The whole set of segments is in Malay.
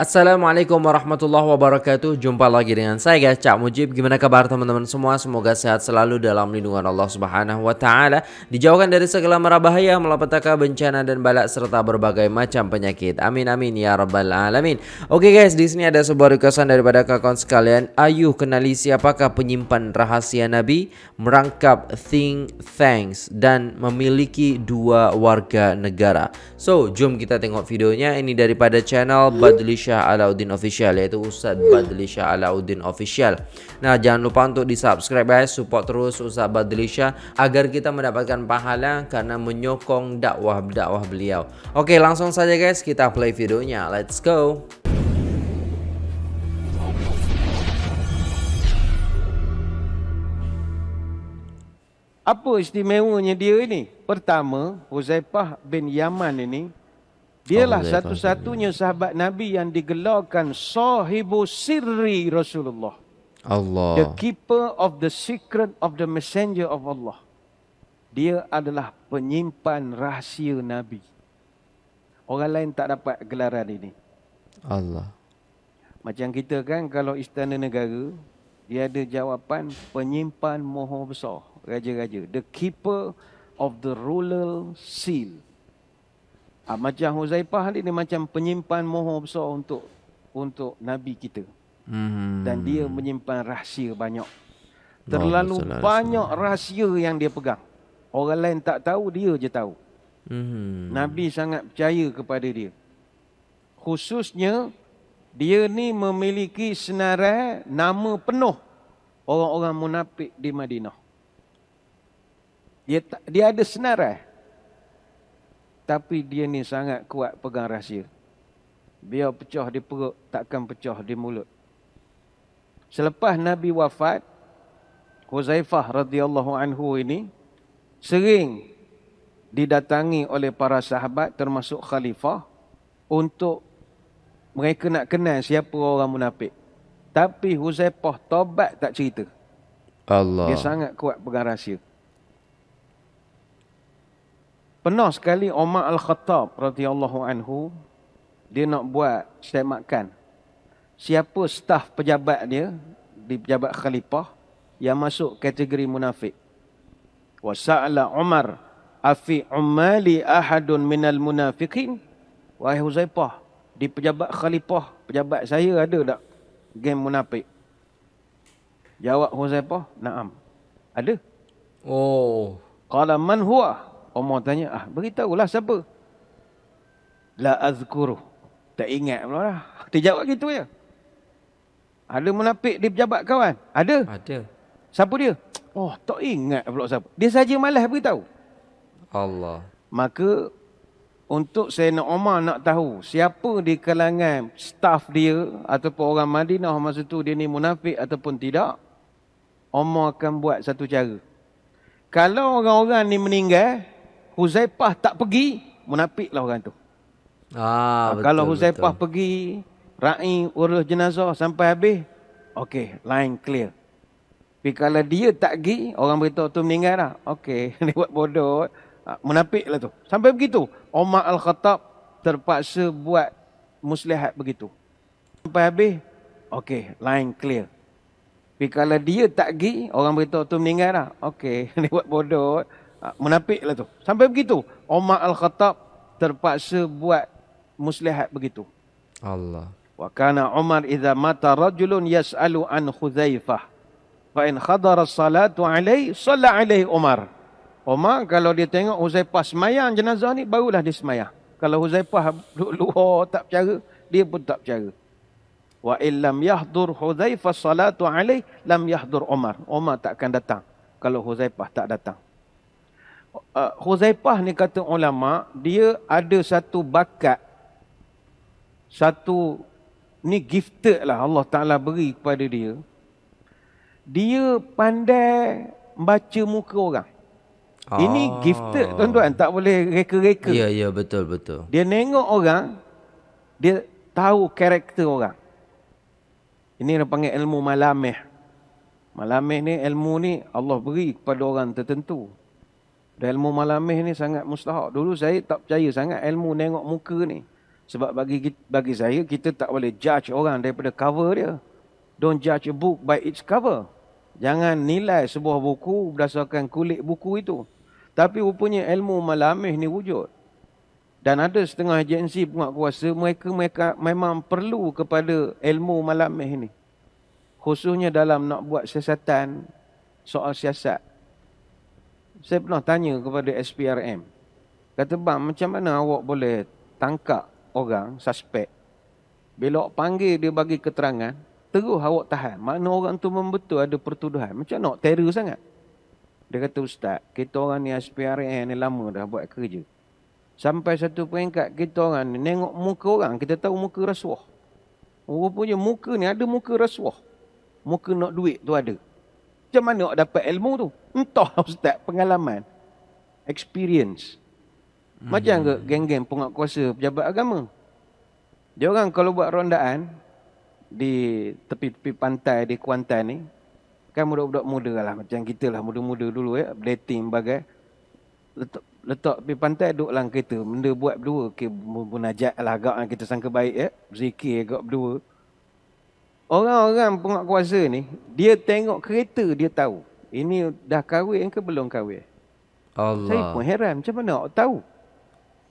Assalamualaikum warahmatullahi wabarakatuh Jumpa lagi dengan saya guys Cak Mujib Gimana kabar teman-teman semua Semoga sehat selalu dalam lindungan Allah subhanahu wa ta'ala Dijauhkan dari segala merabahaya Melapetaka bencana dan balak Serta berbagai macam penyakit Amin amin ya rabbal alamin Oke guys di sini ada sebuah requestan daripada kakon sekalian Ayu kenali siapakah penyimpan rahasia Nabi Merangkap think thanks Dan memiliki dua warga negara So jom kita tengok videonya Ini daripada channel Badulisha Shah Alauddin Official yaitu Ustaz Badli Shah Alauddin Official. Nah, jangan lupa untuk di-subscribe guys, support terus Ustaz Badli Shah agar kita mendapatkan pahala karena menyokong dakwah-dakwah beliau. Oke, langsung saja guys, kita play videonya. Let's go. Apa istimewanya dia ini? Pertama, Huzaifah bin Yaman ini dia lah satu-satunya sahabat Nabi yang digelarkan sahibu sirri Rasulullah. Allah. The keeper of the secret of the messenger of Allah. Dia adalah penyimpan rahsia Nabi. Orang lain tak dapat gelaran ini. Allah. Macam kita kan kalau istana negara, dia ada jawapan penyimpan moho besar, raja-raja. The keeper of the royal seal. Ha, macam Huzaifah ni dia macam penyimpan mohon besar untuk untuk nabi kita. Hmm. Dan dia menyimpan rahsia banyak. Terlalu Allah, banyak rahsia yang dia pegang. Orang lain tak tahu, dia je tahu. Hmm. Nabi sangat percaya kepada dia. Khususnya dia ni memiliki senarai nama penuh orang-orang munafik di Madinah. Dia dia ada senarai tapi dia ni sangat kuat pegang rahsia. Biar pecah di perut, takkan pecah di mulut. Selepas Nabi wafat, Huzaifah radhiyallahu anhu ini sering didatangi oleh para sahabat termasuk khalifah untuk mereka nak kenal siapa orang munafik. Tapi Huzaifah tobat tak cerita. Allah. Dia sangat kuat pegang rahsia. Pernah sekali Omar Al-Khattab radhiyallahu anhu dia nak buat set makan. Siapa staf pejabat dia di pejabat khalifah yang masuk kategori munafik. Wa sa'ala Umar afi ummali ahadun minal munafiqin wahai Huzaifah di pejabat khalifah pejabat saya ada tak geng munafik jawab Huzaifah na'am ada oh qala man huwa Umar tanya, ah, beritahu lah siapa. La azkuru. Tak ingat pula lah. Dia jawab gitu ya. Ada munafik di pejabat kawan? Ada? Ada. Siapa dia? Oh, tak ingat pula siapa. Dia saja malas beritahu. Allah. Maka, untuk Sayyidina Omar nak tahu siapa di kalangan staff dia ataupun orang Madinah masa tu dia ni munafik ataupun tidak, Omar akan buat satu cara. Kalau orang-orang ni meninggal, Huzaifah tak pergi, munafiklah orang tu. Ah, ha, betul, kalau Huzaifah betul. pergi, ra'i urus jenazah sampai habis, okey, line clear. Tapi kalau dia tak pergi, orang beritahu tu meninggal dah. Okey, dia buat bodoh. Ha, ah, munafiklah tu. Sampai begitu, Umar Al-Khattab terpaksa buat muslihat begitu. Sampai habis, okey, line clear. Tapi kalau dia tak pergi, orang beritahu tu meninggal dah. Okey, dia buat bodoh. Ah, Menapik lah tu. Sampai begitu. Omar Al-Khattab terpaksa buat muslihat begitu. Allah. Wa kana Umar idha mata rajulun yas'alu an Khuzaifah. Fa in khadara salatu alaih, Salat alaih Umar. Omar kalau dia tengok Huzaifah semayang jenazah ni, barulah dia semayang. Kalau Huzaifah luar tak percara, dia pun tak percara. Wa illam yahdur Huzaifah salatu alaih, lam yahdur Umar. Omar takkan datang kalau Huzaifah tak datang uh, Huzaifah ni kata ulama dia ada satu bakat satu ni gifted lah Allah Taala beri kepada dia. Dia pandai baca muka orang. Ah. Ini gifted tuan-tuan tak boleh reka-reka. Ya ya betul betul. Dia nengok orang dia tahu karakter orang. Ini orang panggil ilmu malameh. Malameh ni ilmu ni Allah beri kepada orang tertentu ilmu malamih ni sangat mustahak. Dulu saya tak percaya sangat ilmu nengok muka ni. Sebab bagi bagi saya, kita tak boleh judge orang daripada cover dia. Don't judge a book by its cover. Jangan nilai sebuah buku berdasarkan kulit buku itu. Tapi rupanya ilmu malamih ni wujud. Dan ada setengah agensi penguat kuasa, mereka, mereka memang perlu kepada ilmu malamih ni. Khususnya dalam nak buat siasatan, soal siasat saya pernah tanya kepada SPRM. Kata bang, macam mana awak boleh tangkap orang suspek? Belok panggil dia bagi keterangan, terus awak tahan. Mana orang tu membetul ada pertuduhan? Macam nak terror sangat. Dia kata ustaz, kita orang ni SPRM ni lama dah buat kerja. Sampai satu peringkat kita orang ni nengok muka orang, kita tahu muka rasuah. Rupanya muka ni ada muka rasuah. Muka nak duit tu ada. Macam mana awak dapat ilmu tu? Entah ustaz, pengalaman. Experience. Macam hmm. ke geng-geng penguatkuasa pejabat agama? Dia orang kalau buat rondaan di tepi-tepi pantai di Kuantan ni, kan muda-muda muda lah macam kita lah muda-muda dulu ya, eh, dating bagai. Letak, letak di pantai duduk dalam kereta, benda buat berdua, okay, munajat lah agak kita sangka baik ya, zikir agak berdua. Orang-orang penguatkuasa ni, dia tengok kereta dia tahu. Ini dah kahwin ke belum kahwin? Allah. Saya pun heran macam mana awak tahu?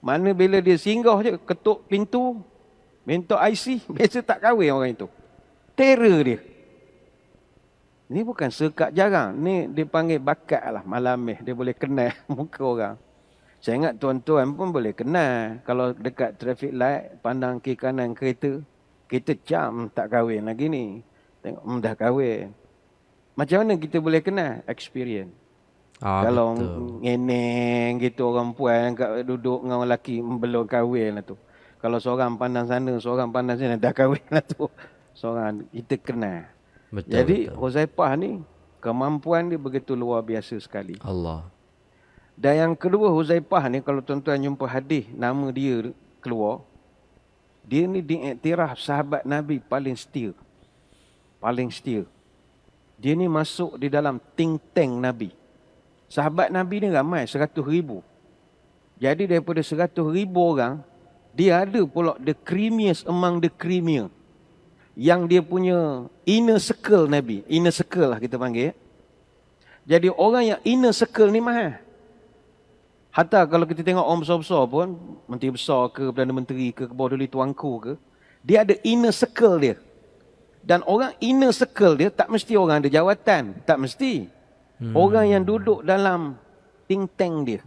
Mana bila dia singgah je, ketuk pintu, mentok IC, biasa tak kahwin orang itu. Terror dia. Ini bukan sekat jarang. Ini dia panggil bakat lah malam ni. Dia boleh kenal muka orang. Saya ingat tuan-tuan pun boleh kenal. Kalau dekat traffic light, pandang kiri kanan kereta, kita cam tak kahwin lagi ni. Tengok, um, dah kahwin. Macam mana kita boleh kena Experience. Ah, Kalau ngeneng gitu orang puan duduk dengan orang lelaki hmm, belum kahwin lah tu. Kalau seorang pandang sana, seorang pandang sana dah kahwin lah tu. Seorang kita kena Betul, Jadi Huzaifah ni kemampuan dia begitu luar biasa sekali. Allah. Dan yang kedua Huzaifah ni kalau tuan-tuan jumpa hadis nama dia keluar. Dia ni diiktiraf sahabat Nabi paling setia. Paling setia. Dia ni masuk di dalam ting tank Nabi. Sahabat Nabi ni ramai, seratus ribu. Jadi daripada seratus ribu orang, dia ada pula the creamiest among the creamier. Yang dia punya inner circle Nabi. Inner circle lah kita panggil. Ya. Jadi orang yang inner circle ni mahal. Hatta kalau kita tengok orang besar-besar pun, Menteri Besar ke, Perdana Menteri ke, Bawah Duli Tuanku ke, dia ada inner circle dia. Dan orang inner circle dia, tak mesti orang ada jawatan. Tak mesti. Hmm. Orang yang duduk dalam think tank dia.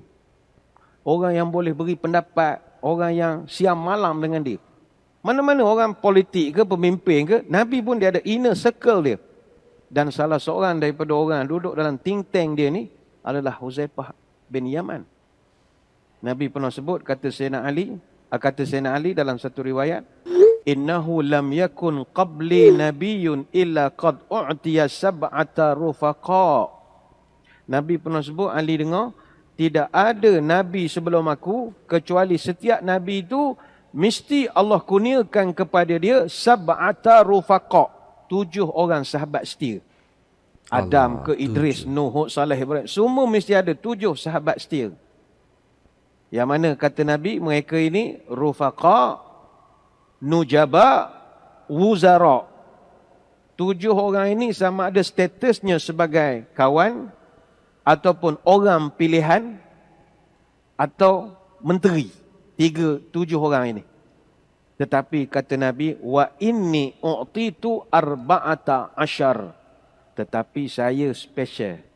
Orang yang boleh beri pendapat. Orang yang siang malam dengan dia. Mana-mana orang politik ke, pemimpin ke, Nabi pun dia ada inner circle dia. Dan salah seorang daripada orang duduk dalam think tank dia ni, adalah Huzaifah bin Yaman. Nabi pernah sebut kata Sayyidina Ali, ah, kata Sayyidina Ali dalam satu riwayat, "Innahu lam yakun qabli nabiyyun illa qad u'tiya sab'ata rufaqa." Nabi pernah sebut Ali dengar, "Tidak ada nabi sebelum aku kecuali setiap nabi itu mesti Allah kurniakan kepada dia sab'ata rufaqa." Tujuh orang sahabat setia. Adam Allah, ke Idris, tujuh. Nuh, Salih, Ibrahim. Semua mesti ada tujuh sahabat setia. Yang mana kata Nabi mereka ini rufaqa nujaba wuzara. Tujuh orang ini sama ada statusnya sebagai kawan ataupun orang pilihan atau menteri. Tiga, tujuh orang ini. Tetapi kata Nabi, wa inni u'titu arba'ata ashar. Tetapi saya special.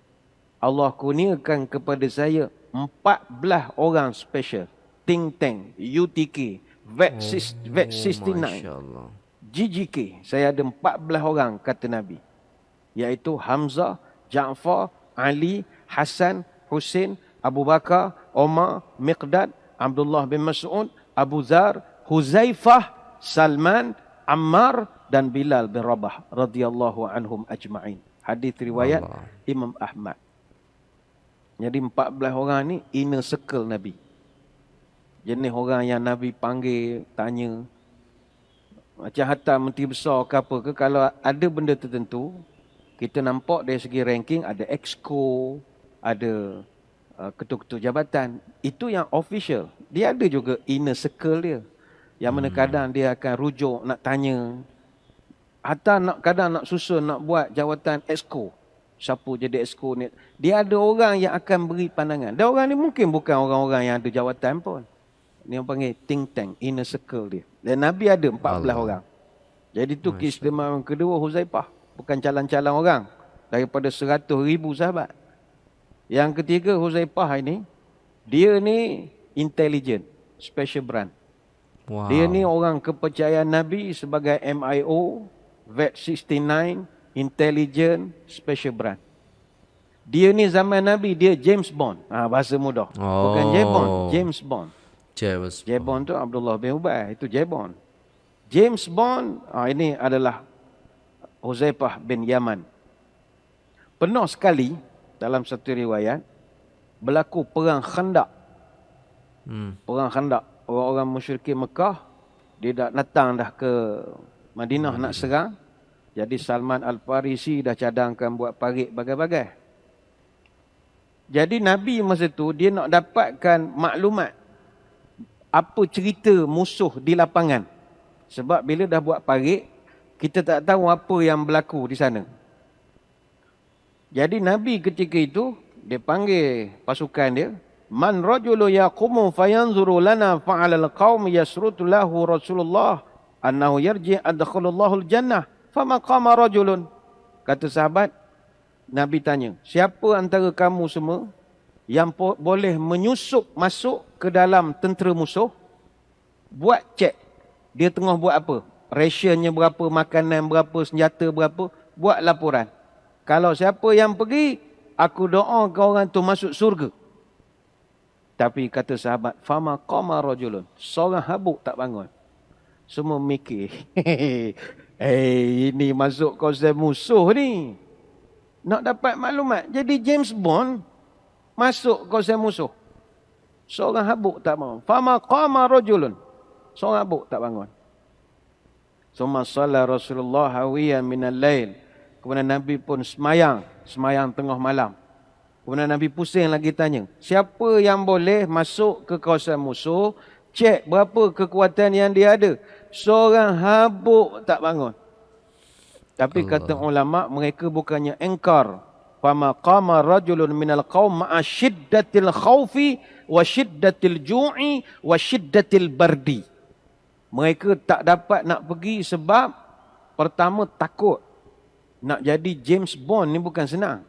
Allah kurniakan kepada saya empat belah orang special. Ting Teng, UTK, Vet69, oh, GGK. Saya ada belah orang kata Nabi. Iaitu Hamzah, Ja'far, Ali, Hassan, Hussein, Abu Bakar, Omar, Miqdad, Abdullah bin Mas'ud, Abu Zar, Huzaifah, Salman, Ammar dan Bilal bin Rabah radhiyallahu anhum ajma'in. Hadis riwayat Allah. Imam Ahmad. Jadi 14 orang ni inner circle Nabi. Jenis orang yang Nabi panggil, tanya. Macam hata menteri besar ke apa ke. Kalau ada benda tertentu, kita nampak dari segi ranking ada exco, ada uh, ketua-ketua jabatan. Itu yang official. Dia ada juga inner circle dia. Yang mana hmm. kadang dia akan rujuk nak tanya. Hatta nak kadang nak susun, nak buat jawatan exco siapa jadi exco ni. Dia ada orang yang akan beri pandangan. Dan orang ni mungkin bukan orang-orang yang ada jawatan pun. Ni orang panggil think tank, inner circle dia. Dan Nabi ada 14 Allah. orang. Jadi tu keistimewaan kedua Huzaifah. Bukan calon-calon orang. Daripada 100 ribu sahabat. Yang ketiga Huzaifah ini, dia ni intelligent, special brand. Wow. Dia ni orang kepercayaan Nabi sebagai MIO, VET 69, intelligent, special brand. Dia ni zaman Nabi, dia James Bond. Ah ha, bahasa mudah. Oh. Bukan James Bond, James Bond. James. James Bond tu Abdullah bin Ubay, itu James Bond. James Bond, ah ha, ini adalah Huzaifah bin Yaman. Penuh sekali dalam satu riwayat berlaku perang Khandak. Hmm. Perang Khandak, orang-orang musyrikin Mekah dia dah datang dah ke Madinah, Madinah. nak serang. Jadi Salman Al-Farisi dah cadangkan buat parik bagai-bagai. Jadi Nabi masa tu dia nak dapatkan maklumat apa cerita musuh di lapangan. Sebab bila dah buat parik, kita tak tahu apa yang berlaku di sana. Jadi Nabi ketika itu dia panggil pasukan dia, "Man rajulu yaqumu fayanzuru lana fa'al al-qaum yasrutu lahu Rasulullah annahu yarji adkhulullahu al-jannah." Famaqama rajulun. Kata sahabat, Nabi tanya, siapa antara kamu semua yang boleh menyusup masuk ke dalam tentera musuh? Buat cek. Dia tengah buat apa? Rationnya berapa, makanan berapa, senjata berapa. Buat laporan. Kalau siapa yang pergi, aku doa ke orang tu masuk surga. Tapi kata sahabat, Fama qama rajulun. Seorang habuk tak bangun. Semua mikir. Eh, hey, ini masuk kawasan musuh ni. Nak dapat maklumat. Jadi James Bond masuk kawasan musuh. Seorang habuk tak bangun. Fama qama rajulun. Seorang habuk tak bangun. Suma salla Rasulullah hawiyan min al Kemudian Nabi pun semayang, semayang tengah malam. Kemudian Nabi pusing lagi tanya, siapa yang boleh masuk ke kawasan musuh, cek berapa kekuatan yang dia ada seorang habuk tak bangun. Tapi Allah. kata ulama mereka bukannya engkar. Fama qama rajulun minal qawm ma'a shiddatil khawfi wa shiddatil ju'i wa shiddatil bardi. Mereka tak dapat nak pergi sebab pertama takut. Nak jadi James Bond ni bukan senang.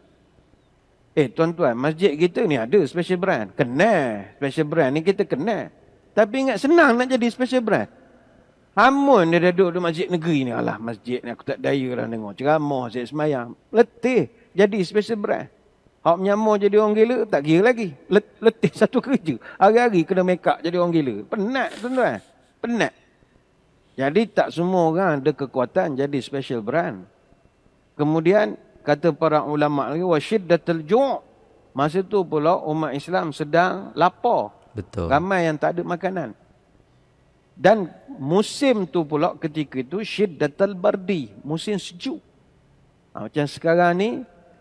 Eh tuan-tuan, masjid kita ni ada special brand. Kenal special brand ni kita kenal. Tapi ingat senang nak jadi special brand. Hamun dia dah duduk di masjid negeri ni. Alah masjid ni aku tak daya lah dengar. Ceramah saya semayang. Letih. Jadi special brand. Hak menyamuh jadi orang gila tak kira lagi. Let, letih satu kerja. Hari-hari kena make up jadi orang gila. Penat tu tuan Penat. Jadi tak semua orang ada kekuatan jadi special brand. Kemudian kata para ulama lagi dah ju'. Masa tu pula umat Islam sedang lapar. Betul. Ramai yang tak ada makanan. Dan musim tu pula ketika itu syiddatal bardi, musim sejuk. Ha, macam sekarang ni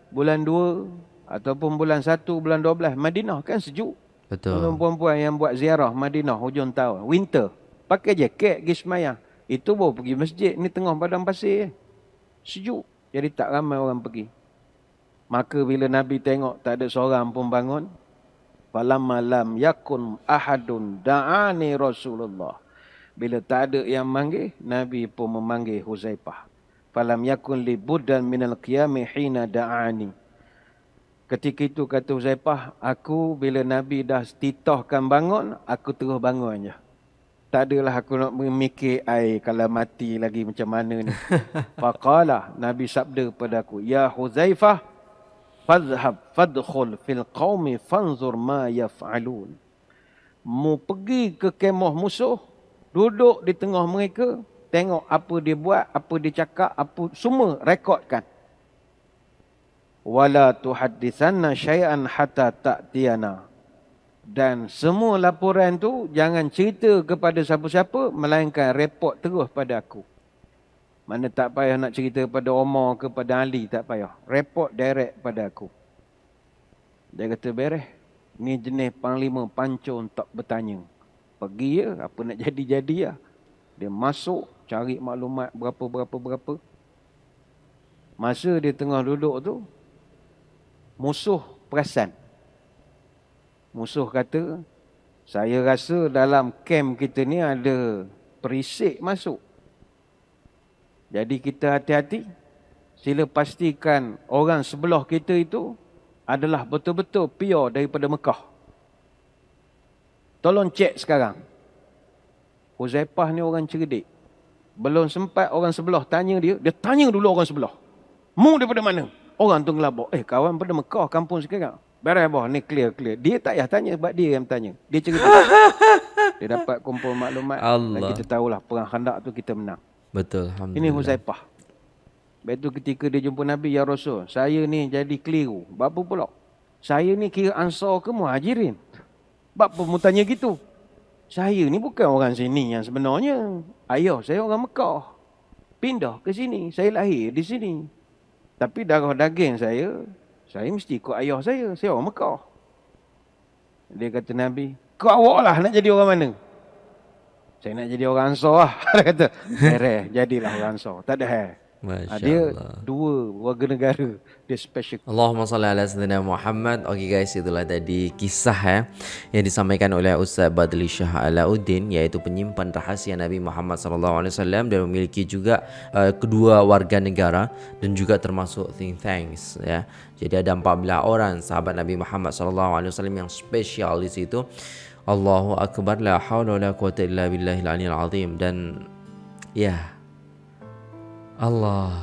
bulan 2 ataupun bulan 1 bulan 12 Madinah kan sejuk. Betul. Puan-puan yang buat ziarah Madinah hujung tahun, winter. Pakai jaket pergi semayang. Itu baru pergi masjid. Ni tengah padang pasir. Sejuk. Jadi tak ramai orang pergi. Maka bila Nabi tengok tak ada seorang pun bangun. Falam malam yakun ahadun da'ani Rasulullah. Bila tak ada yang manggil, Nabi pun memanggil Huzaifah. Falam yakun li buddan minal qiyami hina da'ani. Ketika itu kata Huzaifah, aku bila Nabi dah titahkan bangun, aku terus bangun je. Tak adalah aku nak memikir air kalau mati lagi macam mana ni. Fakalah Nabi sabda kepada aku, Ya Huzaifah, fadhab fadkhul fil qawmi fanzur ma yaf'alun. Mu pergi ke kemah musuh, duduk di tengah mereka tengok apa dia buat apa dia cakap apa semua rekodkan wala tuhaddisanna syai'an hatta ta'tiyana dan semua laporan tu jangan cerita kepada siapa-siapa melainkan report terus pada aku mana tak payah nak cerita kepada Omar ke kepada Ali tak payah report direct pada aku dia kata bereh ni jenis panglima pancung tak bertanya pergi ya apa nak jadi jadi ya dia masuk cari maklumat berapa berapa berapa masa dia tengah duduk tu musuh perasan musuh kata saya rasa dalam kem kita ni ada perisik masuk jadi kita hati-hati sila pastikan orang sebelah kita itu adalah betul-betul pure daripada Mekah Tolong cek sekarang. Huzaifah ni orang cerdik. Belum sempat orang sebelah tanya dia. Dia tanya dulu orang sebelah. Mu daripada mana? Orang tu ngelabok. Eh kawan pada Mekah kampung sekarang. Barai bawah ni clear clear. Dia tak payah tanya sebab dia yang tanya. Dia cerita. dia dapat kumpul maklumat. Allah. Dan kita tahulah perang khandak tu kita menang. Betul. Alhamdulillah. Ini Huzaifah. Lepas tu ketika dia jumpa Nabi Ya Rasul. Saya ni jadi keliru. Berapa pulak? Saya ni kira ansar ke muhajirin? Sebab apa tanya gitu? Saya ni bukan orang sini yang sebenarnya. Ayah saya orang Mekah. Pindah ke sini. Saya lahir di sini. Tapi darah daging saya, saya mesti ikut ayah saya. Saya orang Mekah. Dia kata Nabi, kau awak lah nak jadi orang mana? Saya nak jadi orang ansar lah. Dia kata, jadilah orang ansar. Tak ada hal. Masya dia Allah. dua warga negara dia special Allahumma salli ala sayyidina Muhammad okey guys itulah tadi kisah ya eh, yang disampaikan oleh Ustaz Badli Shah Alauddin iaitu penyimpan rahsia Nabi Muhammad sallallahu alaihi wasallam dan memiliki juga uh, kedua warga negara dan juga termasuk think thanks ya jadi ada 14 orang sahabat Nabi Muhammad sallallahu alaihi wasallam yang special di situ Allahu akbar la haula wala quwata illa billahil aliyil azim dan ya yeah, Allah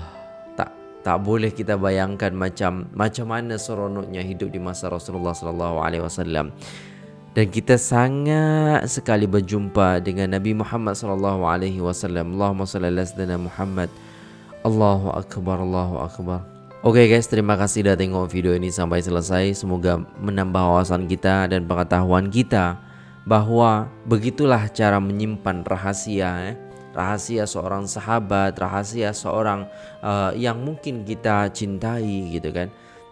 tak tak boleh kita bayangkan macam macam mana seronoknya hidup di masa Rasulullah sallallahu alaihi wasallam. Dan kita sangat sekali berjumpa dengan Nabi Muhammad sallallahu alaihi wasallam. Allahumma salli ala sayyidina Muhammad. Allahu akbar, Allahu akbar. Oke okay guys, terima kasih sudah tengok video ini sampai selesai. Semoga menambah wawasan kita dan pengetahuan kita bahwa begitulah cara menyimpan rahasia eh rahasia seorang sahabat, rahasia seorang uh, yang mungkin kita cintai gitu kan.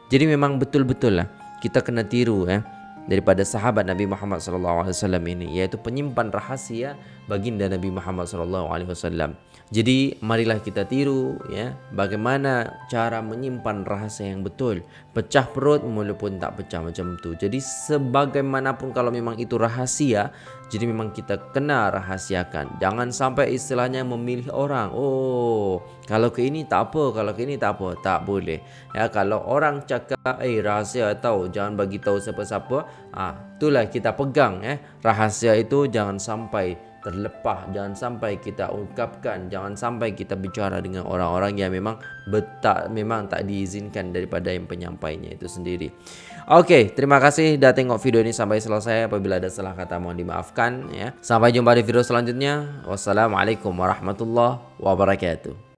Jadi memang betul-betul lah kita kena tiru ya daripada sahabat Nabi Muhammad sallallahu alaihi wasallam ini yaitu penyimpan rahasia baginda Nabi Muhammad sallallahu alaihi wasallam. Jadi marilah kita tiru ya bagaimana cara menyimpan rahsia yang betul. Pecah perut walaupun tak pecah macam tu. Jadi sebagaimanapun kalau memang itu rahsia, jadi memang kita kena rahsiakan. Jangan sampai istilahnya memilih orang. Oh, kalau ke ini tak apa, kalau ke ini tak apa, tak boleh. Ya kalau orang cakap eh rahsia tahu jangan bagi tahu siapa-siapa, ah itulah kita pegang eh rahasia itu jangan sampai terlepas jangan sampai kita ungkapkan jangan sampai kita bicara dengan orang-orang yang memang betak memang tak diizinkan daripada yang penyampainya itu sendiri. Oke, okay, terima kasih sudah tengok video ini sampai selesai. Apabila ada salah kata mohon dimaafkan ya. Sampai jumpa di video selanjutnya. Wassalamualaikum warahmatullahi wabarakatuh.